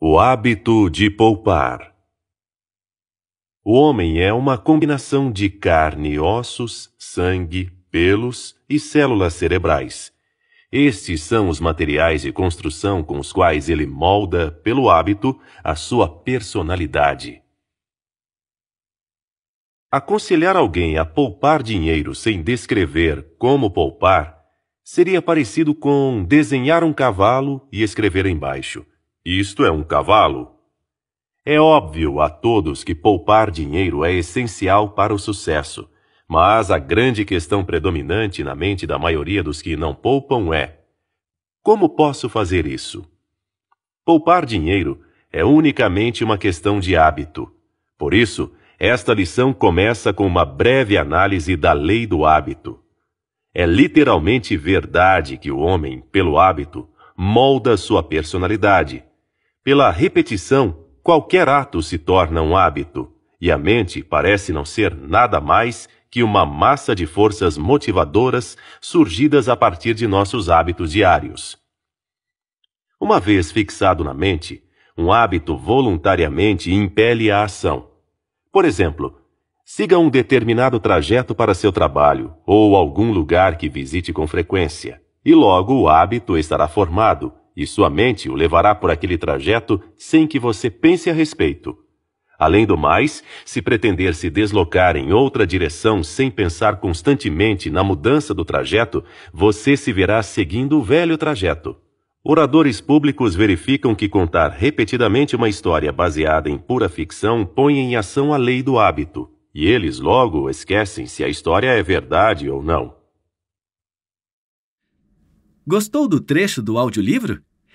o hábito de poupar. O homem é uma combinação de carne, ossos, sangue, pelos e células cerebrais. Estes são os materiais de construção com os quais ele molda, pelo hábito, a sua personalidade. Aconselhar alguém a poupar dinheiro sem descrever como poupar seria parecido com desenhar um cavalo e escrever embaixo: isto é um cavalo. É óbvio a todos que poupar dinheiro é essencial para o sucesso, mas a grande questão predominante na mente da maioria dos que não poupam é: como posso fazer isso? Poupar dinheiro é unicamente uma questão de hábito. Por isso, esta lição começa com uma breve análise da lei do hábito. É literalmente verdade que o homem, pelo hábito, molda sua personalidade, pela repetição, qualquer ato se torna um hábito, e a mente parece não ser nada mais que uma massa de forças motivadoras surgidas a partir de nossos hábitos diários. Uma vez fixado na mente, um hábito voluntariamente impele a ação. Por exemplo, siga um determinado trajeto para seu trabalho ou algum lugar que visite com frequência, e logo o hábito estará formado, e sua mente o levará por aquele trajeto sem que você pense a respeito. Além do mais, se pretender se deslocar em outra direção sem pensar constantemente na mudança do trajeto, você se verá seguindo o velho trajeto. Oradores públicos verificam que contar repetidamente uma história baseada em pura ficção põe em ação a lei do hábito, e eles logo esquecem se a história é verdade ou não. Gostou do trecho do audiolivro?